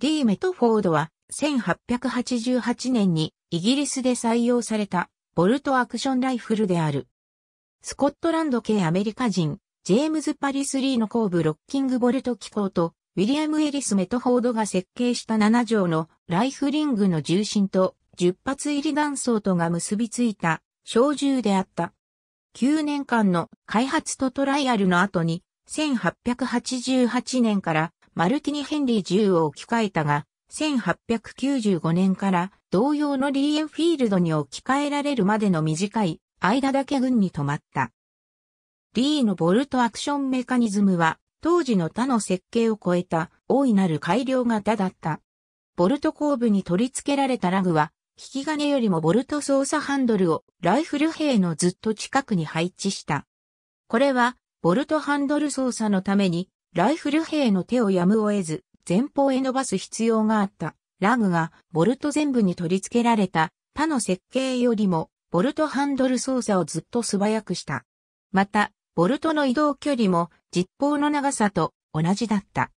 D メトフォードは1888年にイギリスで採用されたボルトアクションライフルである。スコットランド系アメリカ人、ジェームズ・パリスリーの後部ロッキングボルト機構と、ウィリアム・エリス・メトフォードが設計した7畳のライフリングの重心と10発入り弾倉とが結びついた小銃であった。9年間の開発とトライアルの後に1888年からマルティニ・ヘンリー銃を置き換えたが、1895年から同様のリーエンフィールドに置き換えられるまでの短い間だけ軍に止まった。リーのボルトアクションメカニズムは当時の他の設計を超えた大いなる改良型だった。ボルト後部に取り付けられたラグは引き金よりもボルト操作ハンドルをライフル兵のずっと近くに配置した。これはボルトハンドル操作のためにライフル兵の手をやむを得ず、前方へ伸ばす必要があった。ラグが、ボルト全部に取り付けられた、他の設計よりも、ボルトハンドル操作をずっと素早くした。また、ボルトの移動距離も、実砲の長さと同じだった。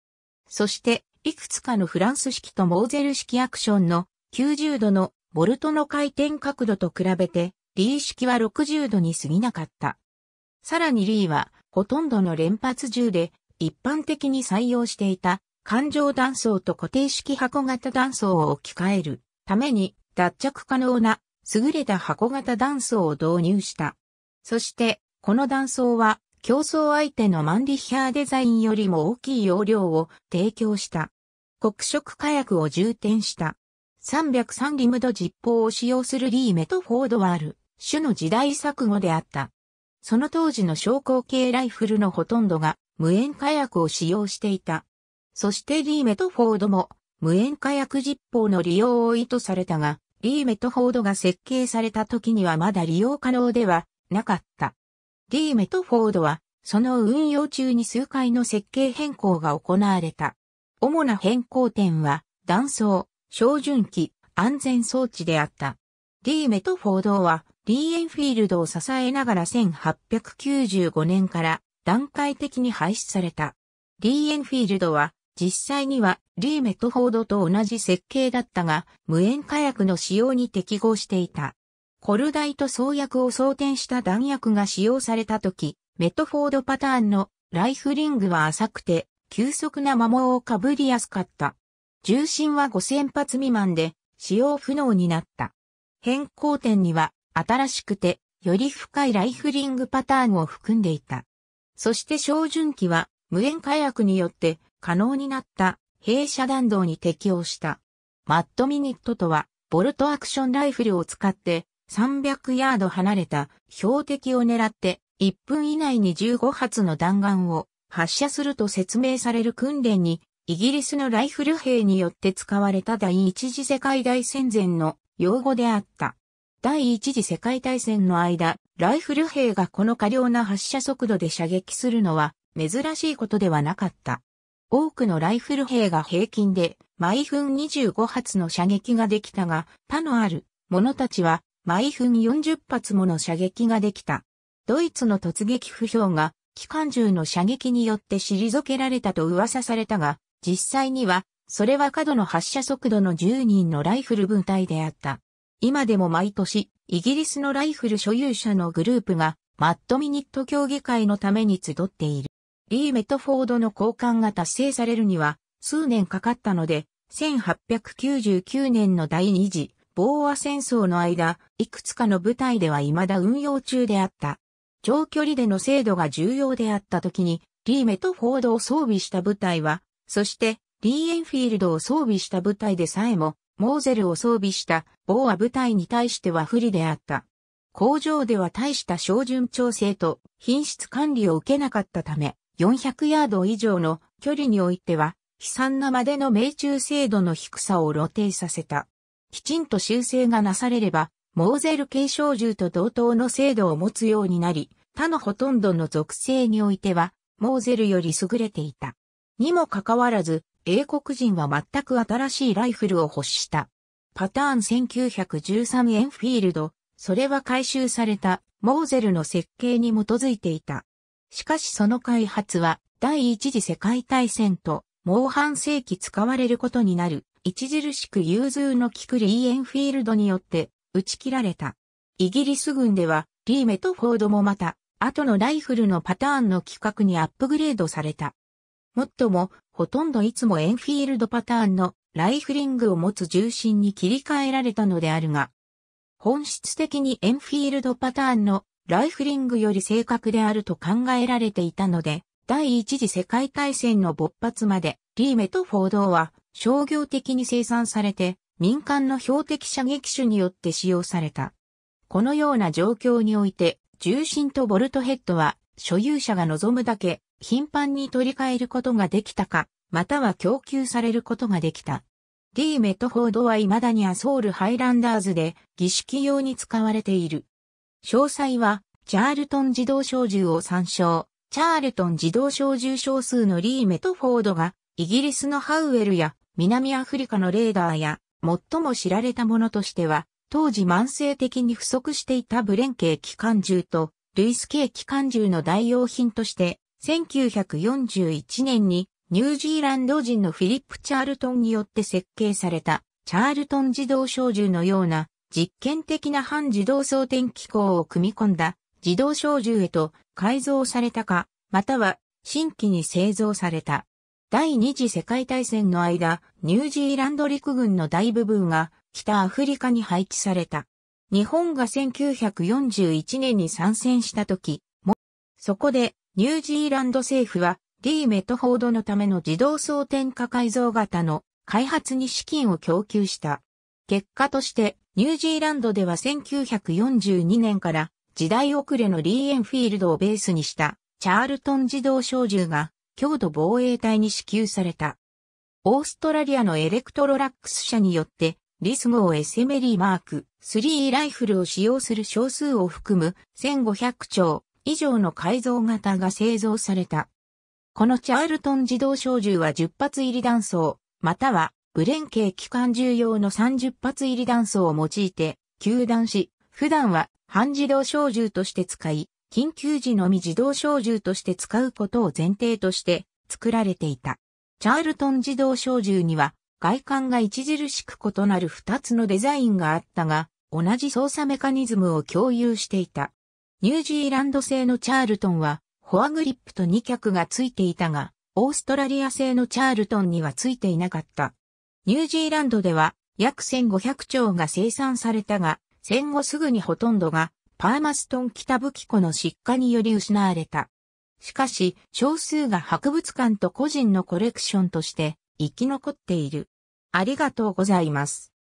そして、いくつかのフランス式とモーゼル式アクションの90度のボルトの回転角度と比べて、リー式は60度に過ぎなかった。さらにリーは、ほとんどの連発銃で一般的に採用していた環状断層と固定式箱型断層を置き換えるために脱着可能な優れた箱型断層を導入した。そしてこの断層は競争相手のマンリヒャーデザインよりも大きい容量を提供した。黒色火薬を充填した。303リムド実砲を使用するリーメとフォードワール、種の時代錯誤であった。その当時の昇降系ライフルのほとんどが無塩火薬を使用していた。そしてリーメとフォードも無塩火薬実法の利用を意図されたが、リーメとフォードが設計された時にはまだ利用可能ではなかった。リーメとフォードは、その運用中に数回の設計変更が行われた。主な変更点は、断層、照準器、安全装置であった。リーメとフォードは、リーエンフィールドを支えながら1895年から段階的に廃止された。リーエンフィールドは実際にはリーメットフォードと同じ設計だったが無塩火薬の使用に適合していた。コルダイと創薬を装填した弾薬が使用された時、メットフォードパターンのライフリングは浅くて急速な摩耗をかぶりやすかった。重心は5000発未満で使用不能になった。変更点には新しくてより深いライフリングパターンを含んでいた。そして照準機は無煙火薬によって可能になった弊社弾道に適応した。マットミニットとは、ボルトアクションライフルを使って300ヤード離れた標的を狙って1分以内に15発の弾丸を発射すると説明される訓練にイギリスのライフル兵によって使われた第一次世界大戦前の用語であった。第一次世界大戦の間、ライフル兵がこの過量な発射速度で射撃するのは珍しいことではなかった。多くのライフル兵が平均で毎分25発の射撃ができたが、他のある者たちは毎分40発もの射撃ができた。ドイツの突撃不評が機関銃の射撃によって退けられたと噂されたが、実際には、それは過度の発射速度の10人のライフル部隊であった。今でも毎年、イギリスのライフル所有者のグループが、マットミニット協議会のために集っている。リー・メトフォードの交換が達成されるには、数年かかったので、1899年の第二次、ボーア戦争の間、いくつかの部隊では未だ運用中であった。長距離での精度が重要であった時に、リー・メトフォードを装備した部隊は、そして、リー・エンフィールドを装備した部隊でさえも、モーゼルを装備したーア部隊に対しては不利であった。工場では大した照準調整と品質管理を受けなかったため、400ヤード以上の距離においては、悲惨なまでの命中精度の低さを露呈させた。きちんと修正がなされれば、モーゼル継承銃と同等の精度を持つようになり、他のほとんどの属性においては、モーゼルより優れていた。にもかかわらず、英国人は全く新しいライフルを欲した。パターン1913エンフィールド、それは回収されたモーゼルの設計に基づいていた。しかしその開発は第一次世界大戦ともう半世紀使われることになる著しく融通の利くリーエンフィールドによって打ち切られた。イギリス軍ではリーメとフォードもまた後のライフルのパターンの規格にアップグレードされた。もっとも、ほとんどいつもエンフィールドパターンのライフリングを持つ重心に切り替えられたのであるが、本質的にエンフィールドパターンのライフリングより正確であると考えられていたので、第一次世界大戦の勃発まで、リーメとフォードは商業的に生産されて、民間の標的射撃手によって使用された。このような状況において、重心とボルトヘッドは所有者が望むだけ頻繁に取り替えることができたか、または供給されることができた。D メトフォードは未だにアソールハイランダーズで儀式用に使われている。詳細は、チャールトン自動小銃を参照。チャールトン自動小銃少数のリー・メトフォードが、イギリスのハウエルや南アフリカのレーダーや、最も知られたものとしては、当時慢性的に不足していたブレンケー機関銃と、ルイス系機関銃の代用品として、1941年にニュージーランド人のフィリップ・チャールトンによって設計された、チャールトン自動小銃のような実験的な半自動装填機構を組み込んだ自動小銃へと改造されたか、または新規に製造された。第二次世界大戦の間、ニュージーランド陸軍の大部分が北アフリカに配置された。日本が1941年に参戦した時、も、そこでニュージーランド政府は D メトフォードのための自動装填化改造型の開発に資金を供給した。結果としてニュージーランドでは1942年から時代遅れのリーエンフィールドをベースにしたチャールトン自動小銃が強度防衛隊に支給された。オーストラリアのエレクトロラックス社によってリス号 s m ーマーク3ライフルを使用する少数を含む1500丁以上の改造型が製造された。このチャールトン自動小銃は10発入り弾倉、またはブレン系機関銃用の30発入り弾倉を用いて、球弾し、普段は半自動小銃として使い、緊急時のみ自動小銃として使うことを前提として作られていた。チャールトン自動小銃には外観が著しく異なる2つのデザインがあったが、同じ操作メカニズムを共有していた。ニュージーランド製のチャールトンは、フォアグリップと2脚がついていたが、オーストラリア製のチャールトンにはついていなかった。ニュージーランドでは、約1500丁が生産されたが、戦後すぐにほとんどが、パーマストン北武器庫の失火により失われた。しかし、少数が博物館と個人のコレクションとして生き残っている。ありがとうございます。